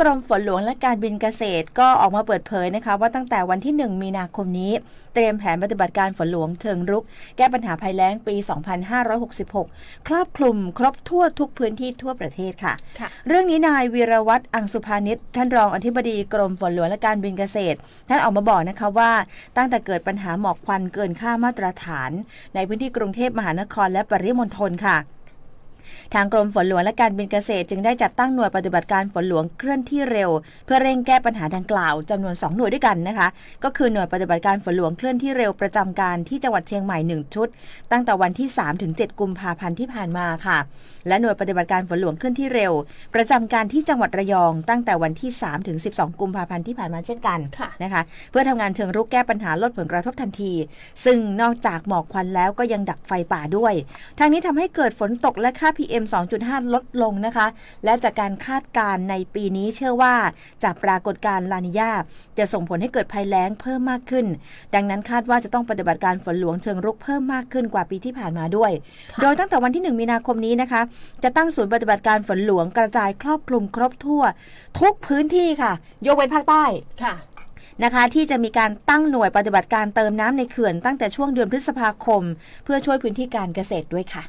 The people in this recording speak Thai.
กรมฝนหลวงและการบินเกษตร ก็ออกมาเปิดเผยนะคะว่าตั้งแต่วันที่ 1 มีนาคมนี้ เตรียมแผนปฏิบัติการฝนหลวงเชิงรุก แก้ปัญหาภัยแล้งปี 2566ครอบคลุมครบทั่วทุกพื้นที่ทั่วประเทศค่ะคะเรื่องนี้นายวีรวัตรอังสุภานิชท่านรองอธิบดีกรมฝนหลวงและการบินเกษตร ท่านออกมาบอกนะคะว่าตั้งแต่เกิดปัญหาหมอกควันเกินค่ามาตรฐาน ในพื้นที่กรุงเทพมหานคร และปริมณฑลค่ะทางกรมฝนหลวงและการบินเกษตรจึงได้จัดตั้งหน่วยปฏิบัติการฝนหลวงเคลื่อนที่เร็ว เพื่อเร่งแก้ปัญหาดังกล่าวจำนวน 2 หน่วยด้วยกันนะคะ ก็คือหน่วยปฏิบัติการฝนหลวงเคลื่อนที่เร็ว ประจำการที่จังหวัดเชียงใหม่ 1 ชุด ตั้งแต่วันที่3ถึง7กุมภาพันธ์ที่ผ่านมาค่ะ และหน่วยปฏิบัติการฝนหลวงเคลื่อนที่เร็ว ประจำการที่จังหวัดระยองตั้งแต่วันที่3ถึง12 กุมภาพันธ์ที่ผ่านมาเช่นกันะนะคะเพื่อทำงานเชิงรุกแก้ปัญหาลดผลกระทบทันที ซึ่งนอกจากหมอกควันแล้วก็ยังดับไฟป่าด้วยทางนี้ทำให้เกิดฝนตกและค่า PM PM 2.5 ลดลงนะคะ และจากการคาดการณ์ในปีนี้เชื่อว่า จากปรากฏการณ์ลานิยาจะส่งผลให้เกิดภัยแล้งเพิ่มมากขึ้น ดังนั้นคาดว่าจะต้องปฏิบัติการฝนหลวงเชิงรุกเพิ่มมากขึ้นกว่าปีที่ผ่านมาด้วย โดยตั้งแต่วันที่ 1 มีนาคมนี้นะคะ จะตั้งศูนย์ปฏิบัติการฝนหลวงกระจายครอบคลุมครบทั่ว ทุกพื้นที่ค่ะ ยกเว้นภาคใต้ค่ะนะคะ ที่จะมีการตั้งหน่วยปฏิบัติการเติมน้ำในเขื่อนตั้งแต่ช่วงเดือนพฤษภาคม เพื่อช่วยพื้นที่การเกษตรด้วยค่ะ